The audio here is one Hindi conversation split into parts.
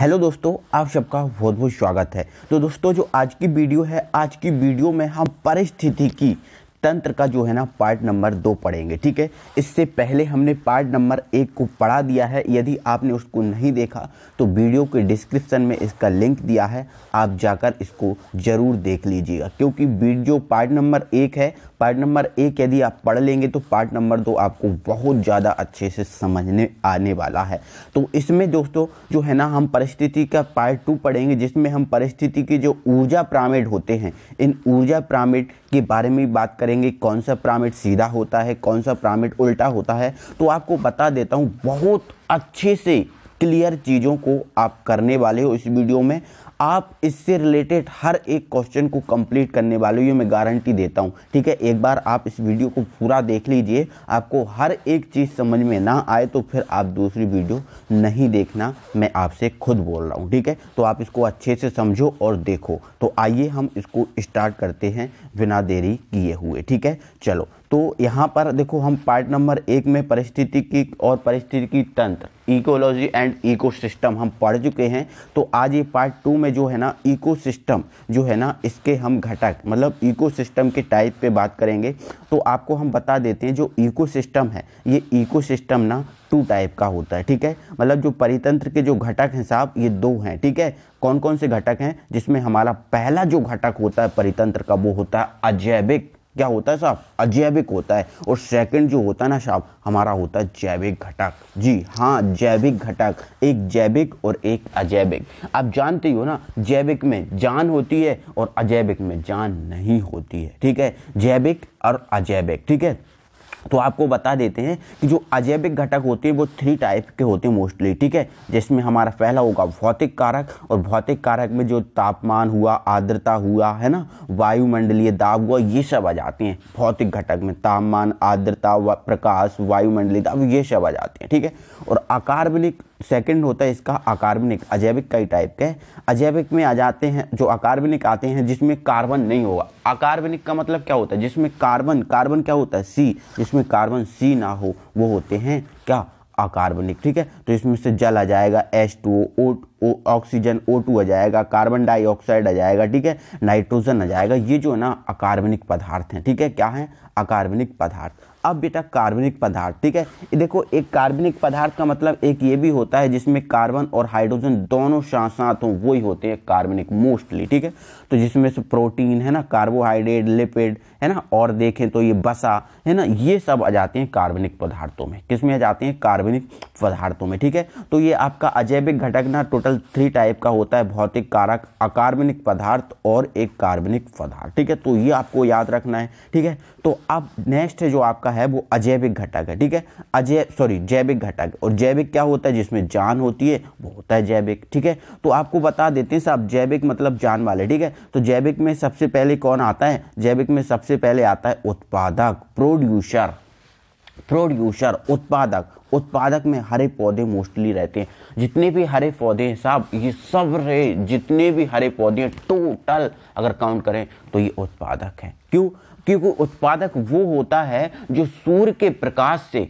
हेलो दोस्तों आप सबका बहुत बहुत स्वागत है तो दोस्तों जो आज की वीडियो है आज की वीडियो में हम परिस्थिति की तंत्र का जो है ना पार्ट नंबर दो पढ़ेंगे ठीक है इससे पहले हमने पार्ट नंबर एक को पढ़ा दिया है यदि आपने उसको नहीं देखा तो वीडियो के डिस्क्रिप्शन में इसका लिंक दिया है आप जाकर इसको ज़रूर देख लीजिएगा क्योंकि वीडियो पार्ट नंबर एक है पार्ट नंबर एक यदि आप पढ़ लेंगे तो पार्ट नंबर दो आपको बहुत ज़्यादा अच्छे से समझने आने वाला है तो इसमें दोस्तों जो है ना हम परिस्थिति का पार्ट टू पढ़ेंगे जिसमें हम परिस्थिति के जो ऊर्जा प्रामेड होते हैं इन ऊर्जा प्रामिड के बारे में बात करेंगे कौन सा पिरामिड सीधा होता है कौन सा पिरामिड उल्टा होता है तो आपको बता देता हूँ बहुत अच्छे से क्लियर चीज़ों को आप करने वाले हो इस वीडियो में आप इससे रिलेटेड हर एक क्वेश्चन को कंप्लीट करने वाले हो मैं गारंटी देता हूँ ठीक है एक बार आप इस वीडियो को पूरा देख लीजिए आपको हर एक चीज़ समझ में ना आए तो फिर आप दूसरी वीडियो नहीं देखना मैं आपसे खुद बोल रहा हूँ ठीक है तो आप इसको अच्छे से समझो और देखो तो आइए हम इसको स्टार्ट करते हैं बिना देरी किए हुए ठीक है चलो तो यहाँ पर देखो हम पार्ट नंबर एक में परिस्थितिकी और परिस्थितिकी तंत्र इकोलॉजी एंड इकोसिस्टम हम पढ़ चुके हैं तो आज ये पार्ट टू में जो है ना इकोसिस्टम जो है ना इसके हम घटक मतलब इकोसिस्टम के टाइप पे बात करेंगे तो आपको हम बता देते हैं जो इकोसिस्टम है ये इकोसिस्टम ना टू टाइप का होता है ठीक है मतलब जो परितंत्र के जो घटक हैं साहब ये दो हैं ठीक है कौन कौन से घटक हैं जिसमें हमारा पहला जो घटक होता है परितंत्र का वो होता है अजैविक क्या होता है साहब अजैविक होता है और सेकंड जो होता है ना साहब हमारा होता है जैविक घटक जी हाँ जैविक घटक एक जैविक और एक अजैविक आप जानते हो ना जैविक में जान होती है और अजैविक में जान नहीं होती है ठीक है जैविक और अजैविक ठीक है तो आपको बता देते हैं कि जो अजैविक घटक होते हैं वो थ्री टाइप के होते हैं मोस्टली ठीक है जिसमें हमारा पहला होगा भौतिक कारक और भौतिक कारक में जो तापमान हुआ आर्द्रता हुआ है ना वायुमंडलीय दाब हुआ ये सब आ जाते हैं भौतिक घटक में तापमान आर्द्रता प्रकाश वायुमंडलीय दाब ये सब आ जाते हैं ठीक है और अकार्बनिक सेकंड होता है इसका अकार्बनिक अजैविक कई टाइप के अजैविक में आ जाते हैं जो अकार्बनिक आते हैं जिसमें कार्बन नहीं होगा अकार्बनिक का मतलब क्या होता है जिसमें कार्बन कार्बन क्या होता है सी जिसमें कार्बन सी ना हो वो होते हैं क्या अकार्बनिक ठीक है तो इसमें से जल आ जाएगा H two O oxygen O two आ जाएगा कार्बन डाइऑक्साइड आ जाएगा ठीक है नाइट्रोजन आ जाएगा ये जो है ना अकार्बनिक पदार्थ हैं ठीक है क्या है अकार्बनिक पदार्थ अब बेटा कार्बनिक पदार्थ ठीक है देखो एक कार्बनिक पदार्थ का मतलब एक ये भी होता है जिसमें कार्बन और हाइड्रोजन दोनों साथ साथ हों वही होते हैं कार्बनिक मोस्टली ठीक है तो जिसमें से प्रोटीन है ना कार्बोहाइड्रेट लिपिड है ना और देखें तो ये बसा है ना ये सब आ जाते हैं कार्बनिक पदार्थों में किसमें आ जाते हैं कार्बनिक पदार्थों में ठीक है तो ये आपका अजैविक घटक ना टोटल मेटल थ्री टाइप का होता है भौतिक कारक अकार्बनिक पदार्थ और एक कार्बनिक पदार्थ ठीक है तो ये आपको याद रखना है ठीक है तो अब नेक्स्ट जो आपका है वो अजैविक घटक है ठीक है अजय सॉरी जैविक घटक और जैविक क्या होता है जिसमें जान होती है वो होता है जैविक ठीक है तो आपको बता देते हैं साहब जैविक मतलब जान वाले ठीक है तो जैविक में सबसे पहले कौन आता है जैविक में सबसे पहले आता है उत्पादक प्रोड्यूसर प्रोड्यूसर उत्पादक उत्पादक में हरे पौधे मोस्टली रहते हैं जितने भी हरे पौधे हैं साहब ये सब रहे जितने भी हरे पौधे टोटल अगर काउंट करें तो ये उत्पादक हैं क्यों क्योंकि उत्पादक वो होता है जो सूर्य के प्रकाश से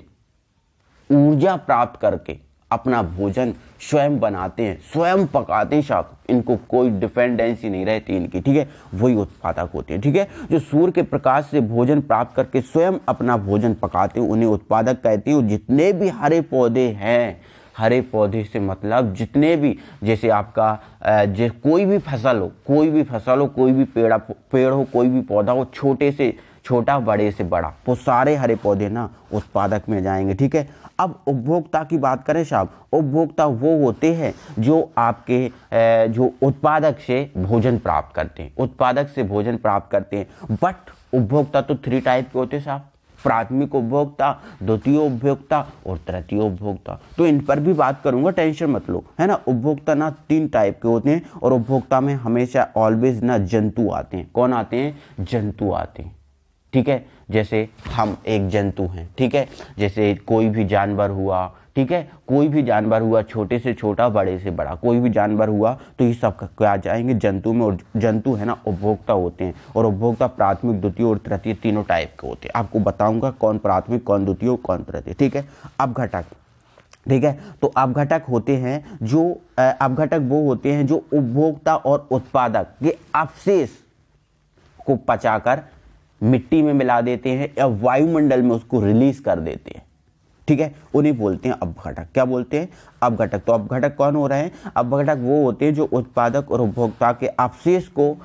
ऊर्जा प्राप्त करके अपना भोजन स्वयं बनाते हैं स्वयं पकाते हैं शाह इनको कोई डिपेंडेंसी नहीं रहती इनकी ठीक है वही उत्पादक होते हैं ठीक है जो सूर्य के प्रकाश से भोजन प्राप्त करके स्वयं अपना भोजन पकाते हैं उन्हें उत्पादक कहते हैं जितने भी हरे पौधे हैं हरे पौधे से मतलब जितने भी जैसे आपका जो कोई भी फसल हो कोई भी फसल हो कोई भी पेड़ पेड़ हो कोई भी पौधा हो छोटे से छोटा बड़े से बड़ा वो सारे हरे पौधे ना उत्पादक में जाएंगे ठीक है अब उपभोक्ता की बात करें साहब उपभोक्ता वो होते हैं जो आपके जो उत्पादक से भोजन प्राप्त करते हैं उत्पादक से भोजन प्राप्त करते हैं बट उपभोक्ता तो थ्री टाइप के होते हैं साहब प्राथमिक उपभोक्ता द्वितीय उपभोक्ता और तृतीय उपभोक्ता तो इन पर भी बात करूंगा टेंशन मत लो है ना उपभोक्ता ना तीन टाइप के होते हैं और उपभोक्ता में हमेशा ऑलवेज ना जंतु आते हैं कौन आते हैं जंतु आते हैं ठीक है जैसे हम एक जंतु हैं ठीक है जैसे कोई भी जानवर हुआ ठीक है कोई भी जानवर हुआ छोटे से छोटा बड़े से बड़ा कोई भी जानवर हुआ तो ये सब क्या जाएंगे जंतु में और जंतु है ना उपभोक्ता होते हैं और उपभोक्ता प्राथमिक द्वितीय और तृतीय तीनों टाइप के होते हैं आपको बताऊंगा कौन प्राथमिक कौन द्वितीय कौन तृतीय ठीक है अब घटक ठीक है तो अपघटक होते हैं जो अपघटक वो होते हैं जो उपभोक्ता और उत्पादक के अवशेष को पचाकर मिट्टी में मिला देते हैं या वायुमंडल में उसको रिलीज कर देते हैं ठीक है उन्हें बोलते हैं अपघटक क्या बोलते हैं अपघटक तो अपघटक कौन हो रहे हैं अपघटक वो होते हैं जो उत्पादक और उपभोक्ता के अवशेष को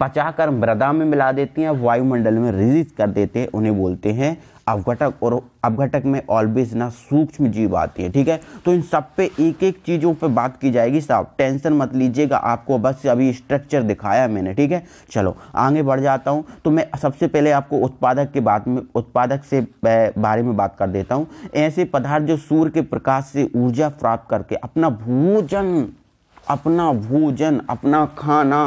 पचाकर मृदा में मिला देती हैं वायुमंडल में रिलीज कर देते हैं उन्हें बोलते हैं अवघटक और अवघटक में ऑलवेज ना सूक्ष्म जीव आती है ठीक है तो इन सब पे एक एक चीज़ों पे बात की जाएगी साहब टेंशन मत लीजिएगा आपको बस अभी स्ट्रक्चर दिखाया मैंने ठीक है चलो आगे बढ़ जाता हूँ तो मैं सबसे पहले आपको उत्पादक के बाद में उत्पादक से बारे में बात कर देता हूँ ऐसे पदार्थ जो सूर्य के प्रकाश से ऊर्जा प्राप्त करके अपना भोजन अपना भोजन अपना खाना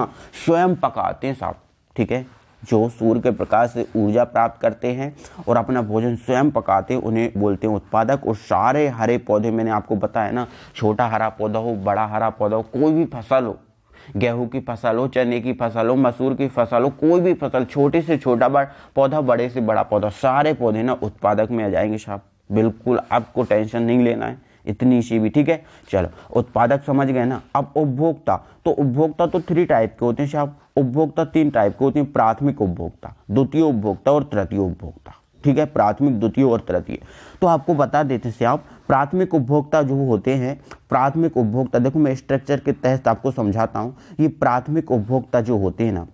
स्वयं पकाते हैं साहब ठीक है जो सूर्य के प्रकाश से ऊर्जा प्राप्त करते हैं और अपना भोजन स्वयं पकाते हैं उन्हें बोलते हैं उत्पादक और सारे हरे पौधे मैंने आपको बताया ना छोटा हरा पौधा हो बड़ा हरा पौधा हो कोई भी फसल हो गेहूं की फसल हो चने की फसल हो मसूर की फसल हो कोई भी फसल छोटे से छोटा बड़ा पौधा बड़े से बड़ा पौधा सारे पौधे ना उत्पादक में आ जाएंगे साहब बिल्कुल आपको टेंशन नहीं लेना है इतनी सी भी ठीक है चलो उत्पादक समझ गए ना अब उपभोक्ता तो उपभोक्ता तो थ्री टाइप के होते हैं साहब उपभोक्ता तीन टाइप के होते हैं प्राथमिक उपभोक्ता द्वितीय उपभोक्ता और तृतीय उपभोक्ता ठीक है प्राथमिक द्वितीय और तृतीय तो आपको बता देते से आप प्राथमिक उपभोक्ता जो होते हैं प्राथमिक उपभोक्ता देखो मैं स्ट्रक्चर के तहत आपको समझाता हूँ ये प्राथमिक उपभोक्ता जो होते हैं ना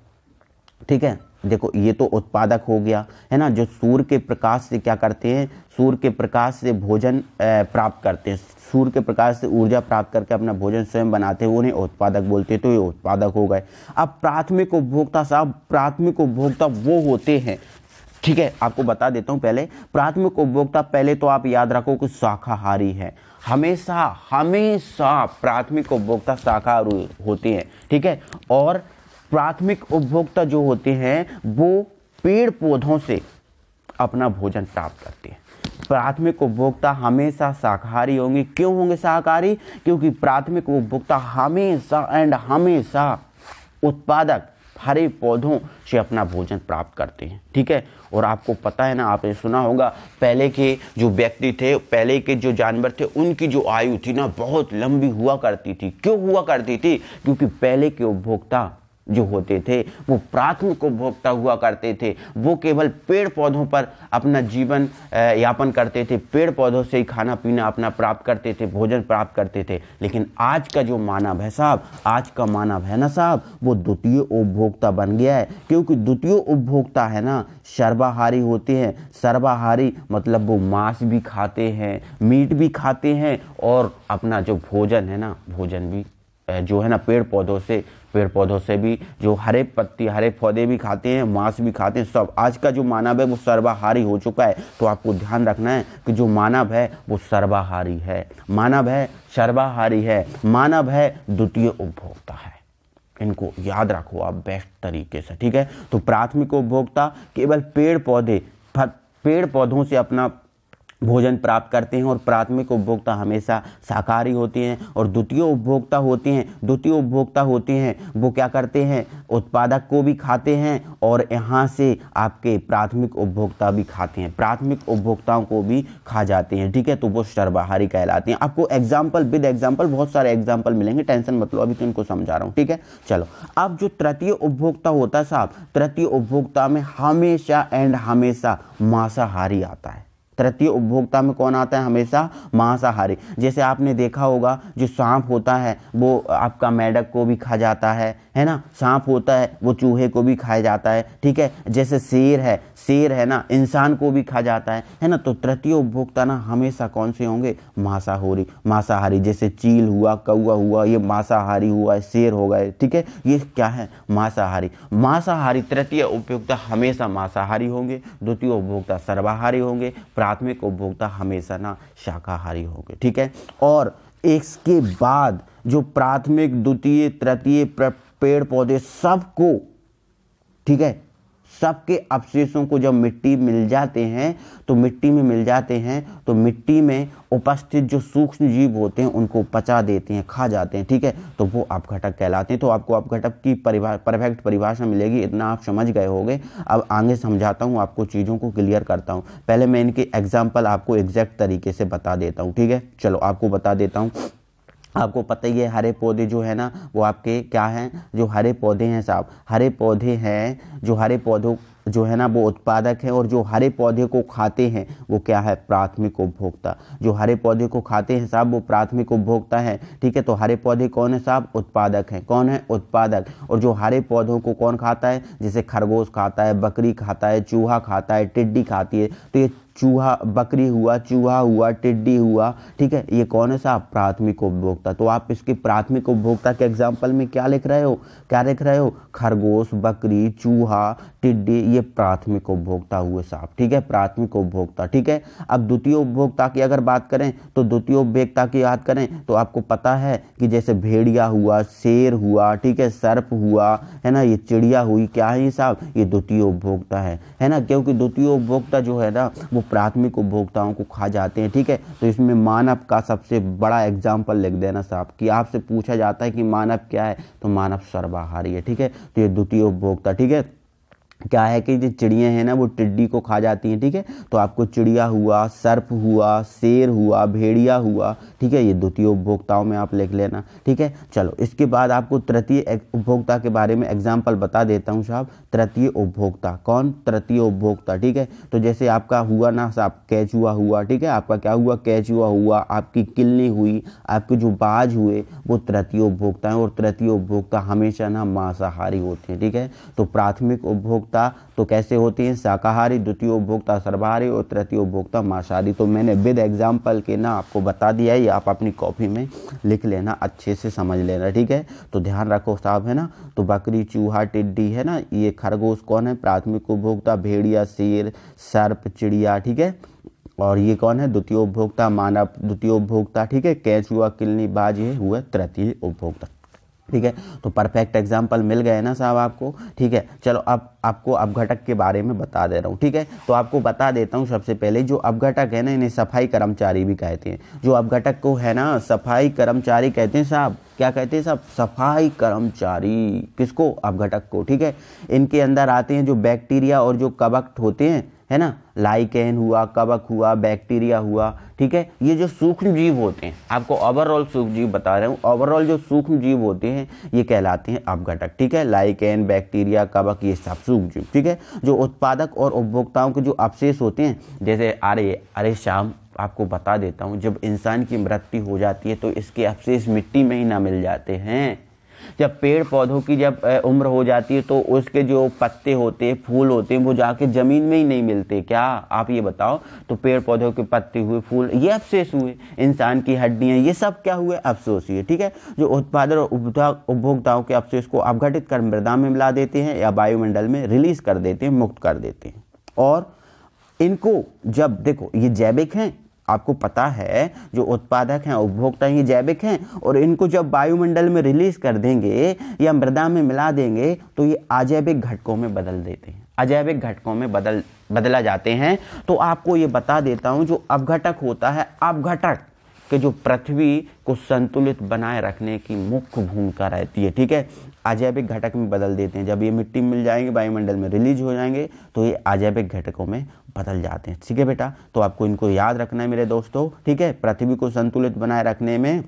ठीक है देखो ये तो उत्पादक हो गया है ना जो सूर्य के प्रकाश से क्या करते हैं सूर्य के प्रकाश से भोजन प्राप्त करते हैं सूर्य के प्रकाश से ऊर्जा प्राप्त करके अपना भोजन स्वयं बनाते हैं उन्हें उत्पादक बोलते हैं तो ये उत्पादक हो गए अब प्राथमिक उपभोक्ता साहब प्राथमिक उपभोक्ता वो होते हैं ठीक है आपको बता देता हूँ पहले प्राथमिक उपभोक्ता पहले तो आप याद रखो कि शाकाहारी है हमेशा हमेशा प्राथमिक उपभोक्ता शाकाहारी होते हैं ठीक है और प्राथमिक उपभोक्ता जो होते हैं वो पेड़ पौधों से अपना भोजन प्राप्त करते हैं प्राथमिक उपभोक्ता हमेशा शाकाहारी होंगे क्यों होंगे शाकाहारी क्योंकि प्राथमिक उपभोक्ता हमेशा एंड हमेशा उत्पादक हरे पौधों से अपना भोजन प्राप्त करते हैं ठीक है और आपको पता है ना आपने सुना होगा पहले के जो व्यक्ति थे पहले के जो जानवर थे उनकी जो आयु थी ना बहुत लंबी हुआ करती थी क्यों हुआ करती थी क्योंकि पहले के उपभोक्ता जो होते थे वो प्राथमिक उपभोक्ता हुआ करते थे वो केवल पेड़ पौधों पर अपना जीवन यापन करते थे पेड़ पौधों से ही खाना पीना अपना प्राप्त करते थे भोजन प्राप्त करते थे लेकिन आज का जो मानव है साहब आज का मानव है ना साहब वो द्वितीय उपभोक्ता बन गया है क्योंकि द्वितीय उपभोक्ता है ना सर्वाहारी होते हैं सर्वाहारी मतलब वो मांस भी खाते हैं मीट भी खाते हैं और अपना जो भोजन है ना भोजन भी जो है ना पेड़ पौधों से पेड़ पौधों से भी जो हरे पत्ती हरे पौधे भी खाते हैं मांस भी खाते हैं सब आज का जो मानव है वो सर्वाहारी हो चुका है तो आपको ध्यान रखना है कि जो मानव है वो सर्वाहारी है मानव है सर्वाहारी है मानव है द्वितीय उपभोक्ता है इनको याद रखो आप बेस्ट तरीके से ठीक है तो प्राथमिक उपभोक्ता केवल पेड़ पौधे पेड़ पौधों से अपना भोजन प्राप्त करते हैं और प्राथमिक उपभोक्ता हमेशा शाकाहारी होते हैं और द्वितीय उपभोक्ता होते हैं द्वितीय उपभोक्ता होते हैं वो क्या करते हैं उत्पादक को भी खाते हैं और यहाँ से आपके प्राथमिक उपभोक्ता भी खाते हैं प्राथमिक उपभोक्ताओं को भी खा जाते हैं ठीक है तो वो सर्वाहारी कहलाते हैं आपको एग्जाम्पल विद एग्जाम्पल बहुत सारे एग्जाम्पल मिलेंगे टेंशन मतलब अभी तो इनको समझा रहा हूँ ठीक है चलो अब जो तृतीय उपभोक्ता होता है साहब तृतीय उपभोक्ता में हमेशा एंड हमेशा मांसाहारी आता है तृतीय उपभोक्ता में कौन आता है हमेशा मांसाहारी जैसे आपने देखा होगा जो सांप होता है वो आपका मेढक को भी खा जाता है है ना सांप होता है वो चूहे को भी खाया जाता है ठीक है जैसे शेर है शेर है ना इंसान को भी खा जाता है है ना तो तृतीय उपभोक्ता ना हमेशा कौन से होंगे मांसाहारी मांसाहारी जैसे चील हुआ कौआ हुआ ये मांसाहारी हुआ शेर हो गए ठीक है ये क्या है मांसाहारी मांसाहारी तृतीय उपभोक्ता हमेशा मांसाहारी होंगे द्वितीय उपभोक्ता सर्वाहारी होंगे प्राथमिक उपभोक्ता हमेशा ना शाकाहारी होंगे ठीक है और इसके बाद जो प्राथमिक द्वितीय तृतीय पेड़ पौधे सबको ठीक है सबके अवशेषों को जब मिट्टी मिल जाते हैं तो मिट्टी में मिल जाते हैं तो मिट्टी में उपस्थित जो सूक्ष्म जीव होते हैं उनको पचा देते हैं खा जाते हैं ठीक है तो वो अपघटक कहलाते हैं तो आपको अपघटक की परफेक्ट परिभाषा मिलेगी इतना आप समझ गए होगे अब आगे समझाता हूँ आपको चीज़ों को क्लियर करता हूँ पहले मैं इनके एग्जाम्पल आपको एग्जैक्ट तरीके से बता देता हूँ ठीक है चलो आपको बता देता हूँ आपको पता ही है हरे पौधे जो है ना वो आपके क्या हैं जो हरे पौधे हैं साहब हरे पौधे हैं जो हरे पौधों जो है ना वो उत्पादक है और जो हरे पौधे को खाते हैं वो क्या है प्राथमिक उपभोक्ता जो हरे पौधे को खाते हैं साहब वो प्राथमिक उपभोक्ता है ठीक है तो हरे पौधे कौन है साहब उत्पादक है कौन है उत्पादक और जो हरे पौधों को कौन खाता है जैसे खरगोश खाता है बकरी खाता है चूहा खाता है टिड्डी खाती है तो ये चूहा बकरी हुआ चूहा हुआ टिड्डी हुआ ठीक है ये कौन है साहब प्राथमिक उपभोक्ता तो आप इसके प्राथमिक उपभोक्ता के एग्जाम्पल में क्या लिख रहे हो क्या लिख रहे हो खरगोश बकरी चूहा टिड्डी ये प्राथमिक उपभोक्ता हुए साहब ठीक है प्राथमिक उपभोक्ता ठीक है अब द्वितीय उपभोक्ता की अगर बात करें तो द्वितीय उपभोक्ता की बात करें तो आपको पता है कि जैसे भेड़िया हुआ शेर हुआ ठीक है सर्प हुआ है ना ये चिड़िया हुई क्या है ये साहब ये द्वितीय उपभोक्ता है है ना क्योंकि द्वितीय उपभोक्ता जो है ना वो प्राथमिक उपभोक्ताओं को खा जाते हैं ठीक है तो इसमें मानव का सबसे बड़ा एग्जाम्पल लिख देना साहब कि आपसे पूछा जाता है कि मानव क्या है तो मानव सर्वाहारी है ठीक है तो ये द्वितीय उपभोक्ता ठीक है क्या है कि जो चिड़िया हैं ना वो टिड्डी को खा जाती हैं ठीक है थीके? तो आपको चिड़िया हुआ सर्प हुआ शेर हुआ भेड़िया हुआ ठीक है ये द्वितीय उपभोक्ताओं में आप लिख लेना ठीक है चलो इसके बाद आपको तृतीय उपभोक्ता के बारे में एग्जाम्पल बता देता हूँ साहब तृतीय उपभोक्ता कौन तृतीय उपभोक्ता ठीक है तो जैसे आपका हुआ ना साहब कैचुआ हुआ ठीक है आपका क्या हुआ कैचुआ हुआ आपकी किलनी हुई आपके जो बाज हुए वो तृतीय उपभोक्ता है और तृतीय उपभोक्ता हमेशा ना मांसाहारी होते हैं ठीक है तो प्राथमिक उपभोक्ता उपभोक्ता तो कैसे होती हैं शाकाहारी द्वितीय उपभोक्ता सर्वाहारी और तृतीय उपभोक्ता मांसाहारी तो मैंने विद एग्जाम्पल के ना आपको बता दिया है आप अपनी कॉपी में लिख लेना अच्छे से समझ लेना ठीक है तो ध्यान रखो साहब है ना तो बकरी चूहा टिड्डी है ना ये खरगोश कौन है प्राथमिक उपभोक्ता भेड़िया शेर सर्प चिड़िया ठीक है और ये कौन है द्वितीय उपभोक्ता मानव द्वितीय उपभोक्ता ठीक है कैच हुआ किलनी बाज ये हुआ तृतीय उपभोक्ता ठीक है तो परफेक्ट एग्जाम्पल मिल गए ना साहब आपको ठीक है चलो अब आपको अपघटक के बारे में बता दे रहा हूँ ठीक है तो आपको बता देता हूँ सबसे पहले जो अपघटक है ना इन्हें सफाई कर्मचारी भी कहते हैं जो अपघटक को है ना सफाई कर्मचारी कहते हैं साहब क्या कहते हैं साहब सफाई कर्मचारी किसको अपघटक को ठीक है इनके अंदर आते हैं जो बैक्टीरिया और जो कबक होते हैं है ना लाइकेन हुआ कबक हुआ बैक्टीरिया हुआ ठीक है ये जो सूक्ष्म जीव होते हैं आपको ओवरऑल सूक्ष्म जीव बता रहा हूँ ओवरऑल जो सूक्ष्म जीव होते हैं ये कहलाते हैं अपघटक ठीक है लाइकेन बैक्टीरिया कबक ये सब सूक्ष्म जीव ठीक है जो उत्पादक और उपभोक्ताओं के जो अवशेष होते हैं जैसे अरे अरे शाम आपको बता देता हूँ जब इंसान की मृत्यु हो जाती है तो इसके अवशेष मिट्टी में ही ना मिल जाते हैं जब पेड़ पौधों की जब उम्र हो जाती है तो उसके जो पत्ते होते हैं फूल होते हैं वो जाके ज़मीन में ही नहीं मिलते क्या आप ये बताओ तो पेड़ पौधों के पत्ते हुए फूल ये अवशेष हुए इंसान की हड्डियाँ ये सब क्या हुए अफसोस हुए ठीक है जो उत्पादन और उपभोक्ताओं के अवशेष को अपघटित कर मृदा में मिला देते हैं या वायुमंडल में रिलीज कर देते हैं मुक्त कर देते हैं और इनको जब देखो ये जैविक हैं आपको पता है जो उत्पादक हैं उपभोक्ता ये जैविक हैं और इनको जब वायुमंडल में रिलीज कर देंगे या मृदा में मिला देंगे तो ये अजैविक घटकों में बदल देते हैं अजैविक घटकों में बदल बदला जाते हैं तो आपको ये बता देता हूँ जो अपघटक होता है अपघटक के जो पृथ्वी को संतुलित बनाए रखने की मुख्य भूमिका रहती है ठीक है आजैविक घटक में बदल देते हैं जब ये मिट्टी मिल जाएंगे वायुमंडल में रिलीज हो जाएंगे तो ये आजैविक घटकों में बदल जाते हैं ठीक है बेटा तो आपको इनको याद रखना है मेरे दोस्तों ठीक है पृथ्वी को संतुलित बनाए रखने में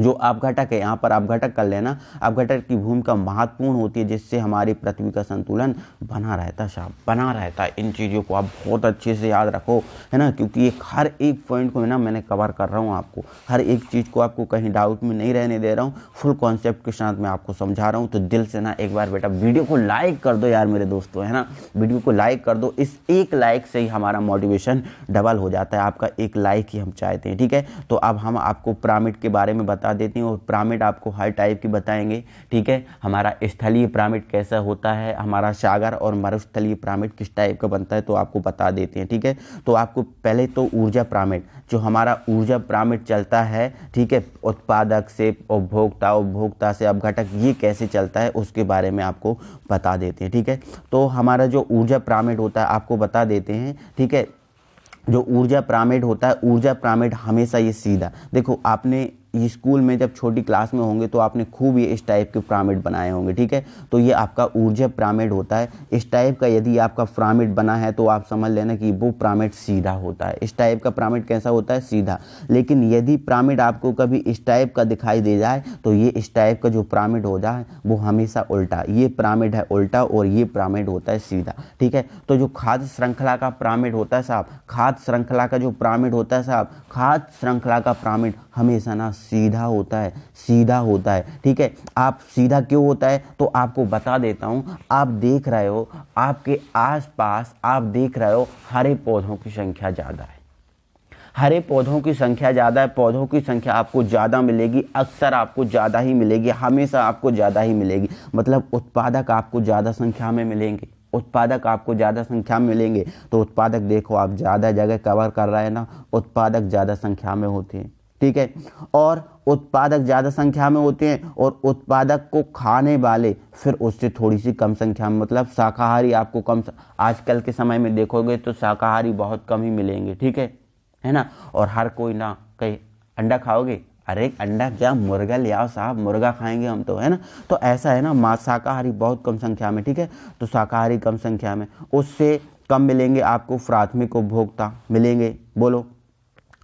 जो अपघटक है यहाँ पर अपघटक कर लेना अपघटक की भूमिका महत्वपूर्ण होती है जिससे हमारी पृथ्वी का संतुलन बना रहता है बना रहता है इन चीज़ों को आप बहुत अच्छे से याद रखो है ना क्योंकि एक हर एक पॉइंट को है ना मैंने कवर कर रहा हूँ आपको हर एक चीज़ को आपको कहीं डाउट में नहीं रहने दे रहा हूँ फुल कॉन्सेप्ट के साथ मैं आपको समझा रहा हूँ तो दिल से ना एक बार बेटा वीडियो को लाइक कर दो यार मेरे दोस्तों है ना वीडियो को लाइक कर दो इस एक लाइक से ही हमारा मोटिवेशन डबल हो जाता है आपका एक लाइक ही हम चाहते हैं ठीक है तो अब हम आपको पिरामिड के बारे में बता बता देते हैं और पिरामिड आपको हर टाइप की बताएंगे ठीक है हमारा स्थलीय पिरामिड कैसा होता है हमारा सागर और मरुस्थलीय पिरामिड किस टाइप का बनता है तो आपको बता देते हैं ठीक है तो आपको पहले तो ऊर्जा पिरामिड जो हमारा ऊर्जा पिरामिड चलता है ठीक है उत्पादक से उपभोक्ता उपभोक्ता से अपघटक ये कैसे चलता है उसके बारे में आपको बता देते हैं ठीक है तो हमारा जो ऊर्जा पिरामिड होता है आपको बता देते हैं ठीक है जो ऊर्जा पिरामिड होता है ऊर्जा पिरामिड हमेशा ये सीधा देखो आपने स्कूल में जब छोटी क्लास में होंगे तो आपने खूब ये इस टाइप के प्रामिड बनाए होंगे ठीक है तो ये आपका ऊर्जा प्रामिड होता है इस टाइप का यदि आपका प्रामिड बना है तो आप समझ लेना कि वो प्रामिड सीधा होता है इस टाइप का प्रामिड कैसा होता है सीधा लेकिन यदि प्रामिड आपको कभी इस टाइप का दिखाई दे जाए तो ये इस टाइप का जो प्रामिड हो जाए वो हमेशा उल्टा ये प्रामिड है उल्टा और ये प्रामिड होता है सीधा ठीक है तो जो खाद्य श्रृंखला का प्रामिड होता है साहब खाद्य श्रृंखला का जो प्रामिड होता है साहब खाद्य श्रृंखला का प्रामिड हमेशा ना सीधा होता है सीधा होता है ठीक है आप सीधा क्यों होता है तो आपको बता देता हूँ आप देख रहे हो आपके आसपास आप देख रहे हो हरे पौधों की संख्या ज़्यादा है हरे पौधों की संख्या ज़्यादा है पौधों की संख्या आपको ज़्यादा मिलेगी अक्सर आपको ज़्यादा ही मिलेगी हमेशा आपको ज़्यादा ही मिलेगी मतलब उत्पादक आपको ज़्यादा संख्या में मिलेंगे उत्पादक आपको ज़्यादा संख्या में मिलेंगे तो उत्पादक देखो आप ज़्यादा जगह कवर कर रहे हैं ना उत्पादक ज़्यादा संख्या में होते हैं ठीक है और उत्पादक ज़्यादा संख्या में होते हैं और उत्पादक को खाने वाले फिर उससे थोड़ी सी कम संख्या में मतलब शाकाहारी आपको कम आजकल के समय में देखोगे तो शाकाहारी बहुत कम ही मिलेंगे ठीक है है ना और हर कोई ना कहीं अंडा खाओगे अरे अंडा क्या मुर्गा ले आओ साहब मुर्गा खाएंगे हम तो है ना तो ऐसा है ना माँ शाकाहारी बहुत कम संख्या में ठीक है तो शाकाहारी कम संख्या में उससे कम मिलेंगे आपको प्राथमिक उपभोक्ता मिलेंगे बोलो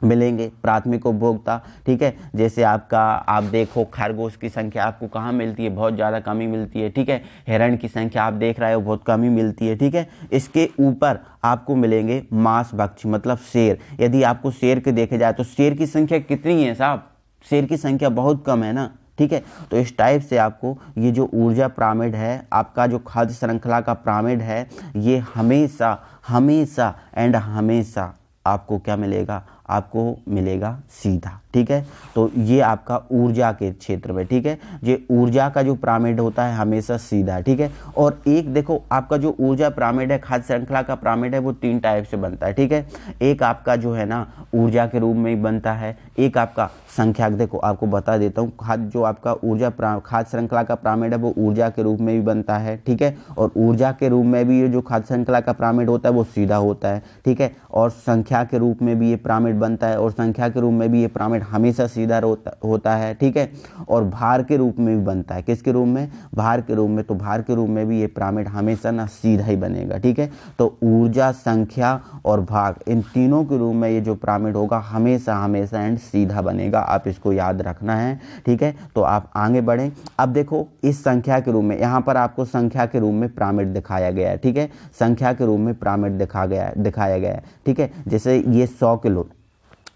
मिलेंगे प्राथमिक उपभोक्ता ठीक है जैसे आपका आप देखो खरगोश की संख्या आपको कहाँ मिलती है बहुत ज़्यादा कमी मिलती है ठीक है हिरण की संख्या आप देख रहे हो बहुत कमी मिलती है ठीक है इसके ऊपर आपको मिलेंगे मांस भक्षी मतलब शेर यदि आपको शेर के देखे जाए तो शेर की संख्या कितनी है साहब शेर की संख्या बहुत कम है ना ठीक है तो इस टाइप से आपको ये जो ऊर्जा प्रामिड है आपका जो खाद्य श्रृंखला का प्रामिड है ये हमेशा हमेशा एंड हमेशा आपको क्या मिलेगा आपको मिलेगा सीधा ठीक है तो ये आपका ऊर्जा के क्षेत्र में ठीक है ये ऊर्जा का जो प्रामिड होता है हमेशा सीधा ठीक है और एक देखो आपका जो ऊर्जा प्रामिड है खाद्य श्रृंखला का प्रामिड है वो तीन टाइप से बनता है ठीक है एक आपका जो है ना ऊर्जा के रूप में बनता है एक आपका संख्या देखो आपको बता देता हूँ खाद जो आपका ऊर्जा खाद्य श्रृंखला का प्रामिड है वो ऊर्जा के रूप में भी बनता है ठीक है और ऊर्जा के रूप में भी ये जो खाद्य श्रृंखला का प्रामिड होता है वो सीधा होता है ठीक है और संख्या के रूप में भी ये प्रामिड पिरामिड बनता है और संख्या के रूप में भी ये पिरामिड हमेशा सीधा होता है ठीक है और भार के रूप में भी बनता है किसके रूप में भार के रूप में तो भार के रूप में भी ये पिरामिड हमेशा ना सीधा ही बनेगा ठीक है तो ऊर्जा संख्या और भाग इन तीनों के रूप में ये जो पिरामिड होगा हमेशा हमेशा एंड सीधा बनेगा आप इसको याद रखना है ठीक है तो आप आगे बढ़ें अब देखो इस संख्या के रूप में यहाँ पर आपको संख्या के रूप में पिरामिड दिखाया गया है ठीक है संख्या के रूप में पिरामिड दिखा गया दिखाया गया है ठीक है जैसे ये सौ किलो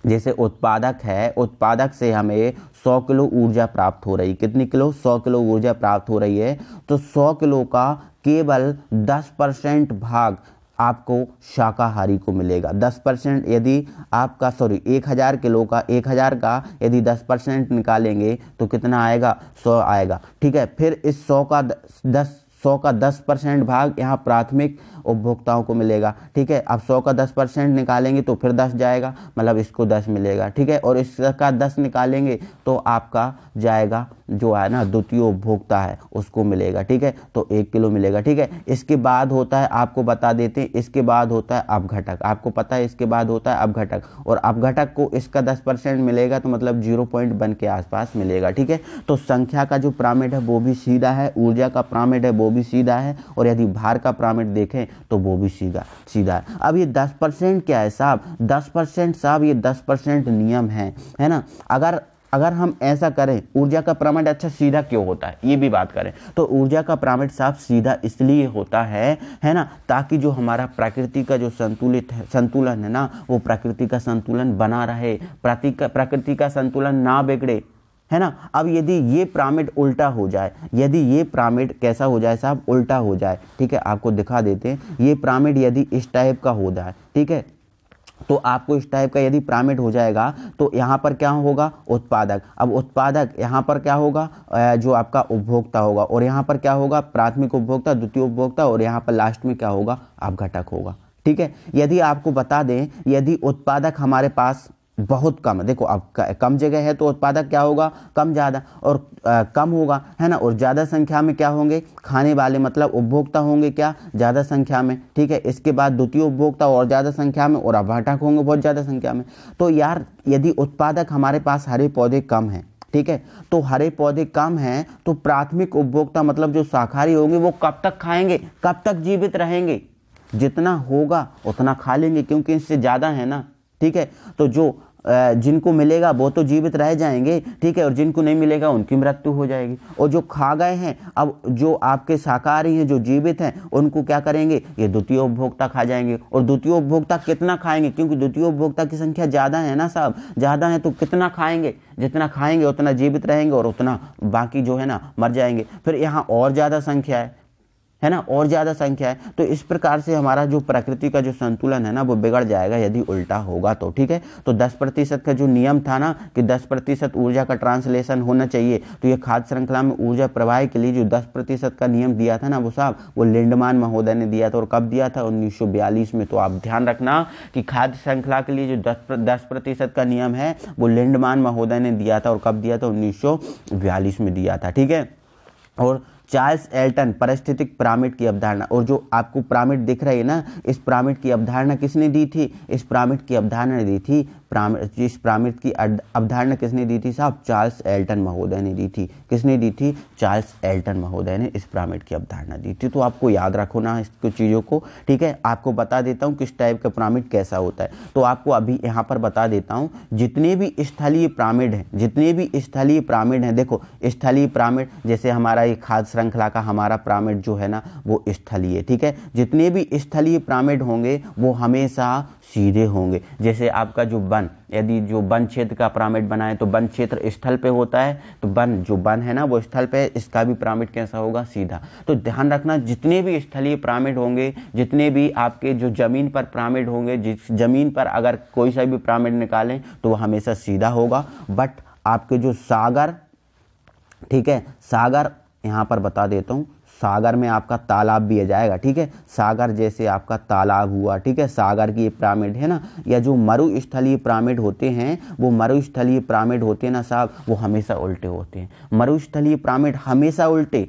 जैसे उत्पादक है उत्पादक से हमें 100 किलो ऊर्जा प्राप्त हो रही कितनी किलो 100 किलो ऊर्जा प्राप्त हो रही है तो 100 किलो का केवल 10 परसेंट भाग आपको शाकाहारी को मिलेगा 10 परसेंट यदि आपका सॉरी 1000 किलो का 1000 का यदि 10 परसेंट निकालेंगे तो कितना आएगा 100 आएगा ठीक है फिर इस 100 का 10 100 का 10 परसेंट भाग यहाँ प्राथमिक उपभोक्ताओं को मिलेगा ठीक है अब सौ का दस परसेंट निकालेंगे तो फिर दस जाएगा मतलब इसको दस मिलेगा ठीक है और इसका दस निकालेंगे तो आपका जाएगा जो है ना द्वितीय उपभोक्ता है उसको मिलेगा ठीक है तो एक किलो मिलेगा ठीक है इसके बाद होता है आपको बता देते हैं इसके बाद होता है अपघटक आपको पता है इसके बाद होता है अपघटक और अपघटक को इसका दस परसेंट मिलेगा तो मतलब जीरो पॉइंट वन के आसपास मिलेगा ठीक है तो संख्या का जो प्रामिड है वो भी सीधा है ऊर्जा का प्रामिड है वो भी सीधा है और यदि भार का प्रामिड देखें तो वो भी सीधा सीधा है अब ये दस परसेंट क्या है साहब दस परसेंट साहब ये दस परसेंट नियम है है ना अगर अगर हम ऐसा करें ऊर्जा का प्रामट अच्छा सीधा क्यों होता है ये भी बात करें तो ऊर्जा का प्रामट साफ सीधा इसलिए होता है है ना ताकि जो हमारा प्रकृति का जो संतुलित है संतुलन है ना वो प्रकृति का संतुलन बना रहे प्रकृति का संतुलन ना बिगड़े है ना अब यदि ये प्रामिड उल्टा हो जाए यदि ये प्रामिड कैसा हो जाए साहब उल्टा हो जाए ठीक है आपको दिखा देते हैं ये प्रामिड यदि इस टाइप का हो जाए ठीक है तो आपको इस टाइप का यदि प्रामिड हो जाएगा तो यहाँ पर क्या होगा उत्पादक अब उत्पादक यहाँ पर क्या होगा जो आपका उपभोक्ता होगा और यहाँ पर क्या होगा प्राथमिक उपभोक्ता द्वितीय उपभोक्ता और यहाँ पर लास्ट में क्या होगा आप घटक होगा ठीक है यदि आपको बता दें यदि उत्पादक हमारे पास बहुत कम है देखो अब कम जगह है तो उत्पादक क्या होगा कम ज़्यादा और आ, कम होगा है ना और ज़्यादा संख्या में क्या होंगे खाने वाले मतलब उपभोक्ता होंगे क्या ज़्यादा संख्या में ठीक है इसके बाद द्वितीय उपभोक्ता और ज़्यादा संख्या में और अभाटक होंगे बहुत ज़्यादा संख्या में तो यार यदि उत्पादक हमारे पास हरे पौधे कम हैं ठीक है तो हरे पौधे कम हैं तो प्राथमिक उपभोक्ता मतलब जो शाकाहारी होंगे वो कब तक खाएंगे कब तक जीवित रहेंगे जितना होगा उतना खा लेंगे क्योंकि इससे ज़्यादा है ना ठीक है तो जो जिनको मिलेगा वो तो जीवित रह जाएंगे ठीक है और जिनको नहीं मिलेगा उनकी मृत्यु हो जाएगी और जो खा गए हैं अब जो आपके शाकाहारी हैं जो जीवित हैं उनको क्या करेंगे ये द्वितीय उपभोक्ता खा जाएंगे और द्वितीय उपभोक्ता कितना खाएंगे क्योंकि द्वितीय उपभोक्ता की संख्या ज़्यादा है ना साहब ज़्यादा है तो कितना खाएंगे जितना खाएंगे उतना जीवित रहेंगे और उतना बाकी जो है ना मर जाएंगे फिर यहाँ और ज़्यादा संख्या है है ना और ज़्यादा संख्या है तो इस प्रकार से हमारा जो प्रकृति का जो संतुलन है ना वो बिगड़ जाएगा यदि उल्टा होगा तो ठीक है तो 10 प्रतिशत का जो नियम था ना कि 10 प्रतिशत ऊर्जा का ट्रांसलेशन होना चाहिए तो ये खाद्य श्रृंखला में ऊर्जा प्रवाह के लिए जो 10 प्रतिशत का नियम दिया था ना वो साहब वो लिंडमान महोदय ने दिया था और कब दिया था उन्नीस में तो आप ध्यान रखना कि खाद्य श्रृंखला के लिए जो दस दस प्रतिशत का नियम है वो लिंडमान महोदय ने दिया था और कब दिया था उन्नीस में दिया था ठीक है और चार्ल्स एल्टन परिस्थितिक पिरामिड की अवधारणा और जो आपको पिरामिड दिख रही है ना इस पिरामिड की अवधारणा किसने दी थी इस पिरामिड की अवधारणा ने दी थी प्राम जिस प्रामृत की अवधारणा किसने दी थी साहब चार्ल्स एल्टन महोदय ने दी थी किसने दी थी चार्ल्स एल्टन महोदय ने इस प्रामृत की अवधारणा दी थी तो आपको याद रखो ना इस चीज़ों को ठीक है आपको बता देता हूँ किस टाइप का प्रामृत कैसा होता है तो आपको अभी यहाँ पर बता देता हूँ जितने भी स्थलीय प्रामिड हैं जितने भी स्थलीय प्रामिड हैं देखो स्थलीय प्रामिड जैसे हमारा ये खाद्य श्रृंखला का हमारा प्रामिड जो है ना वो स्थलीय ठीक है जितने भी स्थलीय प्रामिड होंगे वो हमेशा सीधे होंगे जैसे आपका जो वन यदि जो वन क्षेत्र का पिरामिड बनाए तो वन क्षेत्र स्थल पे होता है तो वन जो वन है ना वो स्थल पे इसका भी पिरामिड कैसा होगा सीधा तो ध्यान रखना जितने भी स्थलीय पिरामिड होंगे जितने भी आपके जो ज़मीन पर पिरामिड होंगे जिस ज़मीन पर अगर कोई सा भी पिरामिड निकालें तो वह हमेशा सीधा होगा बट आपके जो सागर ठीक है सागर यहाँ पर बता देता हूँ सागर में आपका तालाब भी आ जाएगा ठीक है सागर जैसे आपका तालाब हुआ ठीक है सागर की ये प्रामिड है ना या जो मरुस्थलीय प्रामिड होते हैं वो मरुस्थलीय प्रामिड होते हैं ना साहब वो हमेशा उल्टे होते हैं मरुस्थलीय प्रामिड हमेशा उल्टे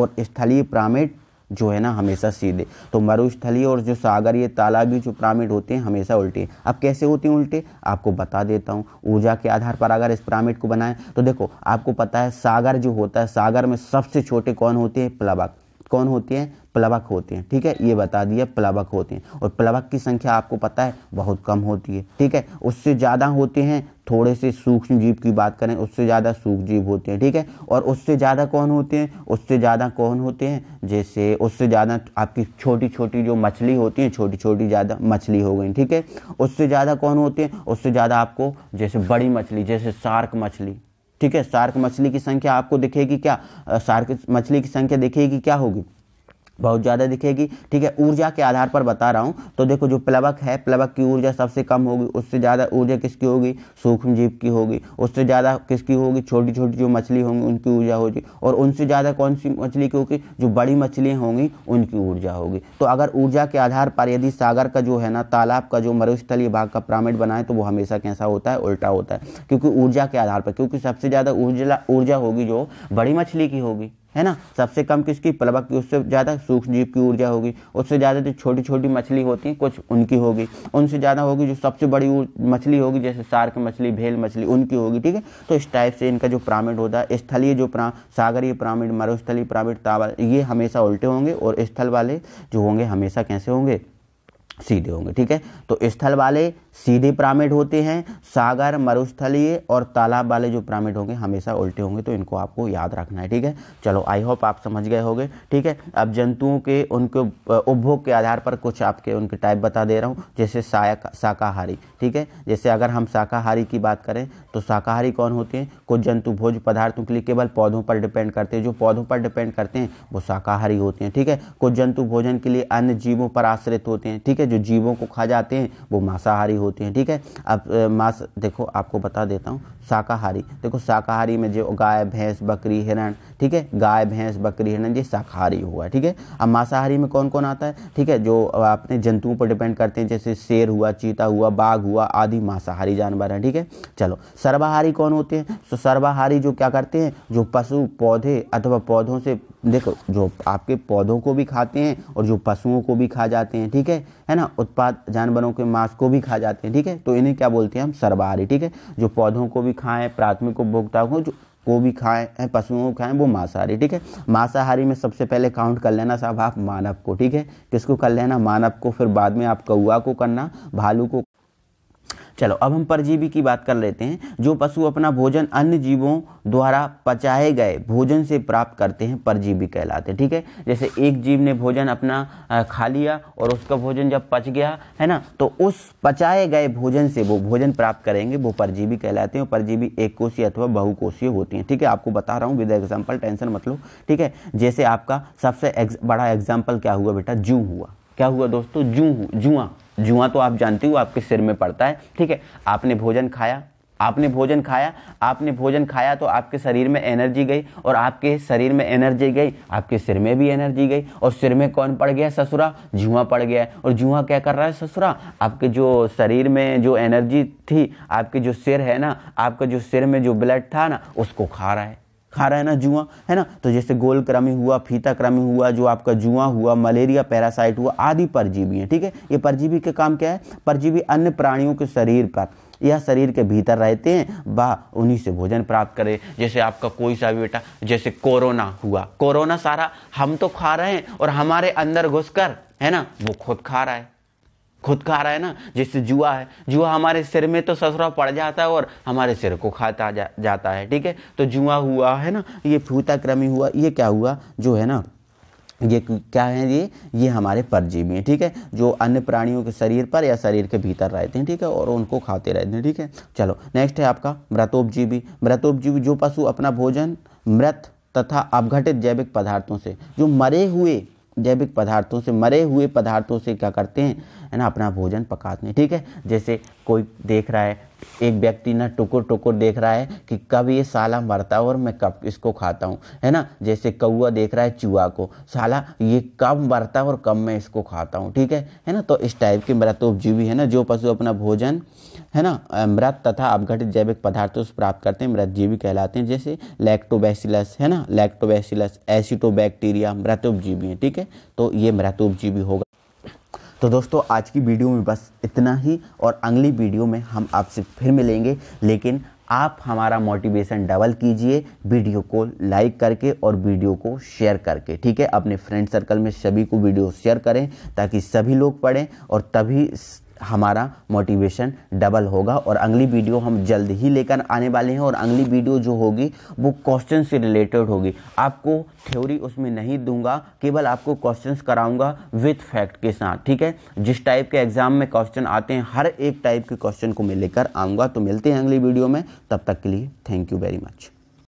और स्थलीय प्रामिड जो है ना हमेशा सीधे तो मरुस्थली और जो सागर ये तालाबी जो प्रामिड होते हैं हमेशा उल्टे अब कैसे होते हैं उल्टे आपको बता देता हूँ ऊर्जा के आधार पर अगर इस प्रामिड को बनाएं तो देखो आपको पता है सागर जो होता है सागर में सबसे छोटे कौन होते हैं प्लवक कौन होते हैं प्लवक होते हैं ठीक है ये बता दिया प्लवक होते हैं और प्लवक की संख्या आपको पता है बहुत कम होती है ठीक है उससे ज़्यादा होते हैं थोड़े से सूक्ष्म जीव की बात करें उससे ज़्यादा सूक्ष्म जीव होते हैं ठीक है और उससे ज़्यादा कौन होते हैं उससे ज़्यादा कौन होते हैं जैसे उससे ज़्यादा आपकी छोटी छोटी जो मछली होती हैं छोटी छोटी ज़्यादा मछली हो गई ठीक है उससे ज़्यादा कौन होते हैं उससे ज़्यादा आपको जैसे बड़ी मछली जैसे सार्क मछली ठीक है सार्क मछली की संख्या आपको दिखेगी क्या सार्क मछली की संख्या दिखेगी क्या होगी बहुत ज़्यादा दिखेगी ठीक है ऊर्जा के आधार पर बता रहा हूँ तो देखो जो प्लवक है प्लवक की ऊर्जा सबसे कम होगी उससे ज़्यादा ऊर्जा किसकी होगी सूक्ष्म जीव की होगी उससे ज़्यादा किसकी होगी छोटी छोटी जो मछली होंगी उनकी ऊर्जा होगी और उनसे ज़्यादा कौन सी मछली की होगी जो बड़ी मछलियाँ होंगी उनकी ऊर्जा होगी तो अगर ऊर्जा के आधार पर यदि सागर का जो है ना तालाब का जो मरुस्थलीय भाग का प्रामिड बनाए तो वो हमेशा कैसा होता है उल्टा होता है क्योंकि ऊर्जा के आधार पर क्योंकि सबसे ज़्यादा ऊर्जा ऊर्जा होगी जो बड़ी मछली की होगी है ना सबसे कम किसकी प्लवक की उससे ज़्यादा सूक्ष्म जीव की ऊर्जा होगी उससे ज़्यादा जो छोटी छोटी मछली होती हैं कुछ उनकी होगी उनसे ज़्यादा होगी जो सबसे बड़ी मछली होगी जैसे सार्क मछली भेल मछली उनकी होगी ठीक है तो इस टाइप से इनका जो प्रामिड होता है स्थलीय जो प्रा सागरीय प्रामिड मरुस्थलीय प्रामिड तावल ये हमेशा उल्टे होंगे और स्थल वाले जो होंगे हमेशा कैसे होंगे सीधे होंगे ठीक है तो स्थल वाले सीधे प्रामिड होते हैं सागर मरुस्थलीय और तालाब वाले जो प्रामिड होंगे हमेशा उल्टे होंगे तो इनको आपको याद रखना है ठीक है चलो आई होप आप समझ गए होंगे ठीक है अब जंतुओं के उनके उपभोग के आधार पर कुछ आपके उनके टाइप बता दे रहा हूँ जैसे शाकाहारी ठीक है जैसे अगर हम शाकाहारी की बात करें तो शाकाहारी कौन होते हैं कुछ जंतु भोज पदार्थों के लिए केवल पौधों पर डिपेंड करते हैं जो पौधों पर डिपेंड करते हैं वो शाकाहारी होते हैं ठीक है कुछ जंतु भोजन के लिए अन्य जीवों पर आश्रित होते हैं ठीक है जो जीवों को खा जाते हैं वो मांसाहारी होती हैं ठीक है अब मांस देखो आपको बता देता हूँ शाकाहारी देखो शाकाहारी में जो गाय भैंस बकरी हिरण ठीक है गाय भैंस बकरी हिरण ये शाकाहारी हुआ ठीक है अब मांसाहारी में कौन कौन आता है ठीक है जो अपने जंतुओं पर डिपेंड करते हैं जैसे शेर हुआ चीता हुआ बाघ हुआ आदि मांसाहारी जानवर हैं ठीक है चलो सर्वाहारी कौन होते हैं तो सर्वाहारी जो क्या करते हैं जो पशु पौधे अथवा पौधों से देखो जो आपके पौधों को भी खाते हैं और जो पशुओं को भी खा जाते हैं ठीक है है ना उत्पाद जानवरों के मांस को भी खा जाते हैं ठीक है तो इन्हें क्या बोलते हैं हम सर्वाहारी ठीक है जो पौधों को भी खाएं प्राथमिक उपभोक्ताओं को जो को भी खाएं पशुओं को खाएं वो मांसाहारी ठीक है मांसाहारी में सबसे पहले काउंट कर लेना साहब आप मानव को ठीक है किसको कर लेना मानव को फिर बाद में आप कौआ को करना भालू को चलो अब हम परजीवी की बात कर लेते हैं जो पशु अपना भोजन अन्य जीवों द्वारा पचाए गए भोजन से प्राप्त करते हैं परजीवी कहलाते हैं ठीक है जैसे एक जीव ने भोजन अपना खा लिया और उसका भोजन जब पच गया है ना तो उस पचाए गए भोजन से वो भोजन प्राप्त करेंगे वो परजीवी कहलाते हैं परजीवी एक कोशीय अथवा बहुकोशीय होती हैं ठीक है आपको बता रहा हूँ विद एग्जाम्पल टेंशन मत लो ठीक है जैसे आपका सबसे बड़ा एग्जाम्पल क्या हुआ बेटा जू हुआ क्या हुआ दोस्तों जू जुआ जुआ तो आप जानती हो आपके सिर में पड़ता है ठीक है आपने भोजन खाया आपने भोजन खाया आपने भोजन खाया तो आपके शरीर में एनर्जी गई और आपके शरीर में एनर्जी गई आपके सिर में भी एनर्जी गई और सिर में कौन पड़ गया ससुरा जुआ पड़ गया और जुआ क्या कर रहा है ससुरा आपके जो शरीर में जो एनर्जी थी आपके जो सिर है ना आपका जो सिर में जो ब्लड था ना उसको खा रहा है खा रहा है ना जुआ है ना तो जैसे गोल हुआ फीता क्रमी हुआ जो आपका जुआ हुआ मलेरिया पैरासाइट हुआ आदि परजीवी है ठीक है ये परजीवी के काम क्या है परजीवी अन्य प्राणियों के शरीर पर यह शरीर के भीतर रहते हैं वह उन्हीं से भोजन प्राप्त करे जैसे आपका कोई सा भी बेटा जैसे कोरोना हुआ कोरोना सारा हम तो खा रहे हैं और हमारे अंदर घुसकर है ना वो खुद खा रहा है खुद खा रहा है ना जैसे जुआ है जुआ हमारे सिर में तो ससुरा पड़ जाता है और हमारे सिर को खाता जा, जाता है ठीक है तो जुआ हुआ है ना ये फूता क्रमी हुआ ये क्या हुआ जो है ना ये क्या है ये ये हमारे परजीवी हैं ठीक है जो अन्य प्राणियों के शरीर पर या शरीर के भीतर रहते हैं ठीक है और उनको खाते रहते हैं ठीक है चलो नेक्स्ट है आपका मृतोपजीवी मृतोपजीवी जो पशु अपना भोजन मृत तथा अपघटित जैविक पदार्थों से जो मरे हुए जैविक पदार्थों से मरे हुए पदार्थों से क्या करते हैं है ना अपना भोजन पकाते हैं ठीक है जैसे कोई देख रहा है एक व्यक्ति ना टुकुर टुकुर देख रहा है कि कब ये साला मरता है और मैं कब इसको खाता हूँ है ना जैसे कौआ देख रहा है चूहा को साला ये कब मरता है और कब मैं इसको खाता हूँ ठीक है है ना तो इस टाइप के मृतोपजीवी है ना जो पशु अपना भोजन है ना मृत तथा अपघटित जैविक पदार्थों से प्राप्त करते हैं मृतजीवी कहलाते हैं जैसे लैक्टोबैसिलस है ना लैक्टोबैसिलस एसिटोबैक्टीरिया मृतोपजीवी है ठीक है तो ये मृतोपजीवी होगा तो दोस्तों आज की वीडियो में बस इतना ही और अगली वीडियो में हम आपसे फिर मिलेंगे लेकिन आप हमारा मोटिवेशन डबल कीजिए वीडियो को लाइक करके और वीडियो को शेयर करके ठीक है अपने फ्रेंड सर्कल में सभी को वीडियो शेयर करें ताकि सभी लोग पढ़ें और तभी हमारा मोटिवेशन डबल होगा और अगली वीडियो हम जल्द ही लेकर आने वाले हैं और अगली वीडियो जो होगी वो क्वेश्चन से रिलेटेड होगी आपको थ्योरी उसमें नहीं दूंगा केवल आपको क्वेश्चंस कराऊंगा विथ फैक्ट के साथ ठीक है जिस टाइप के एग्ज़ाम में क्वेश्चन आते हैं हर एक टाइप के क्वेश्चन को मैं लेकर आऊँगा तो मिलते हैं अगली वीडियो में तब तक के लिए थैंक यू वेरी मच